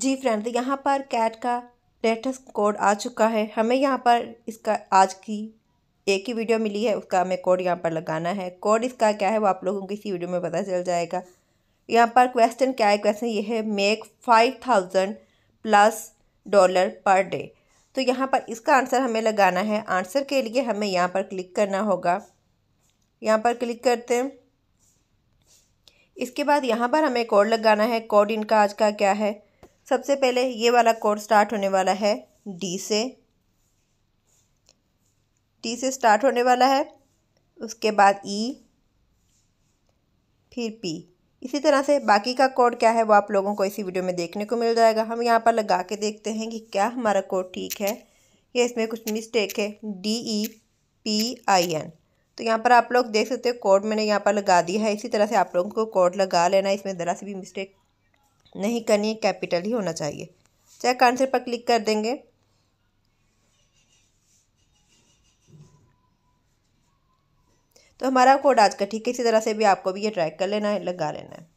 जी friend यहाँ पर cat का लेटेस्ट कोड आ चुका है हमें यहाँ पर इसका आज की एक ही वीडियो मिली है उसका हमें कोड यहाँ पर लगाना है कोड इसका क्या है वो आप लोगों को इसी वीडियो में पता चल जाएगा यहाँ पर क्वेश्चन क्या है क्वेश्चन ये है make five thousand plus dollar per day तो यहाँ पर इसका आंसर हमें लगाना है आंसर के लिए हमें यहाँ पर क्लिक करना होगा यहाँ पर क्लिक करते हैं इसके बाद यहाँ पर हमें कोड लगाना है कोड इनका आज का क्या है सबसे पहले ये वाला कोड स्टार्ट होने वाला है डी से टी से स्टार्ट होने वाला है उसके बाद ई फिर पी इसी तरह से बाकी का कोड क्या है वो आप लोगों को इसी वीडियो में देखने को मिल जाएगा हम यहाँ पर लगा के देखते हैं कि क्या हमारा कोड ठीक है या इसमें कुछ मिस्टेक है D E P I N तो यहाँ पर आप लोग देख सकते हो कोड मैंने यहाँ पर लगा दिया है इसी तरह से आप लोगों को कोड लगा लेना इसमें ज़रा सी भी मिस्टेक नहीं करनी है कैपिटल ही होना चाहिए चेक आंसर पर क्लिक कर देंगे तो हमारा कोड आज का ठीक है इसी तरह से भी आपको भी ये ट्रैक कर लेना है लगा लेना है